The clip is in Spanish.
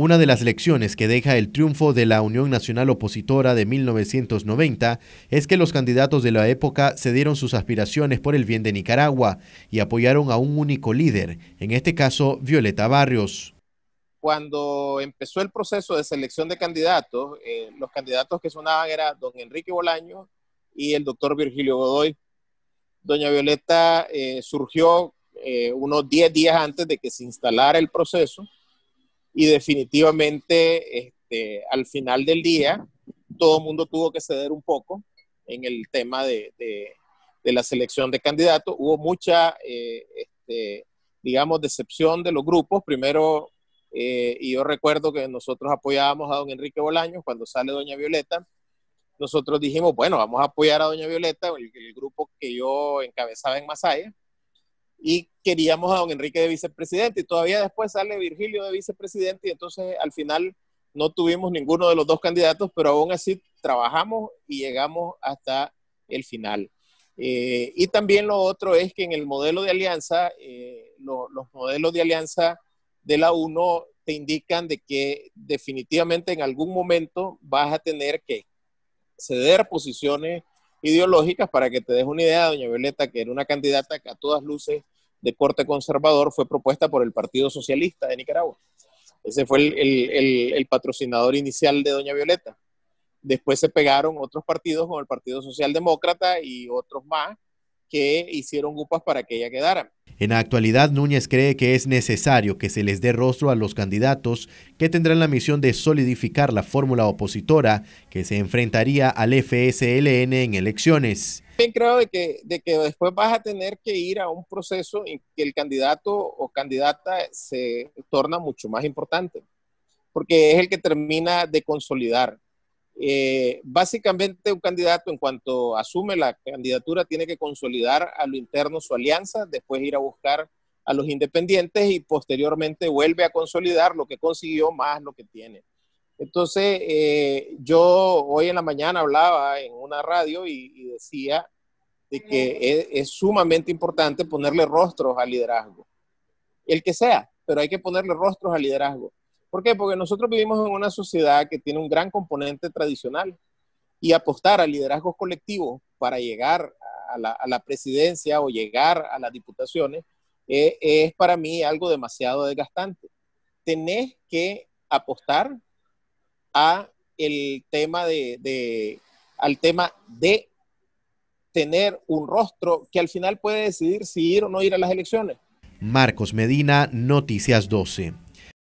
Una de las lecciones que deja el triunfo de la Unión Nacional Opositora de 1990 es que los candidatos de la época cedieron sus aspiraciones por el bien de Nicaragua y apoyaron a un único líder, en este caso Violeta Barrios. Cuando empezó el proceso de selección de candidatos, eh, los candidatos que sonaban eran don Enrique Bolaño y el doctor Virgilio Godoy. Doña Violeta eh, surgió eh, unos 10 días antes de que se instalara el proceso y definitivamente este, al final del día todo el mundo tuvo que ceder un poco en el tema de, la selección de candidatos. Hubo mucha, eh, este, digamos, decepción de los grupos. Primero, eh, y yo recuerdo que nosotros apoyábamos a don Enrique Bolaños cuando sale doña Violeta. Nosotros dijimos, bueno, vamos a apoyar a doña Violeta, el grupo que yo encabezaba en Masaya y queríamos a don Enrique de vicepresidente y todavía después sale Virgilio de vicepresidente y entonces al final no tuvimos ninguno de los dos candidatos, pero aún así trabajamos y llegamos hasta el final. Eh, y también lo otro es que en el modelo de alianza, eh, los modelos de alianza de la UNO te indican de que definitivamente en algún momento vas a tener que ceder posiciones ideológicas. Para que te des una idea, doña Violeta, que era una candidata que a todas luces de corte conservador fue propuesta por el Partido Socialista de Nicaragua. Ese fue el, patrocinador inicial de doña Violeta. Después se pegaron otros partidos como el Partido Socialdemócrata y otros más que hicieron gupas para que ella quedara. En la actualidad, Núñez cree que es necesario que se les dé rostro a los candidatos que tendrán la misión de solidificar la fórmula opositora que se enfrentaría al FSLN en elecciones. Bien, creo que, de que después vas a tener que ir a un proceso en que el candidato o candidata se torna mucho más importante, porque es el que termina de consolidar eh, básicamente un candidato en cuanto asume la candidatura tiene que consolidar a lo interno su alianza, después ir a buscar a los independientes y posteriormente vuelve a consolidar lo que consiguió más lo que tiene. Entonces, eh, yo hoy en la mañana hablaba en una radio y, decía de que e, es, sumamente importante ponerle rostros al liderazgo, el que sea, pero hay que ponerle rostros al liderazgo. ¿Por qué? Porque nosotros vivimos en una sociedad que tiene un gran componente tradicional y apostar a liderazgos colectivos para llegar a la, presidencia o llegar a las diputaciones eh, es para mí algo demasiado desgastante. Tenés que apostar al tema de tener un rostro que al final puede decidir si ir o no ir a las elecciones. Marcos Medina, Noticias 12.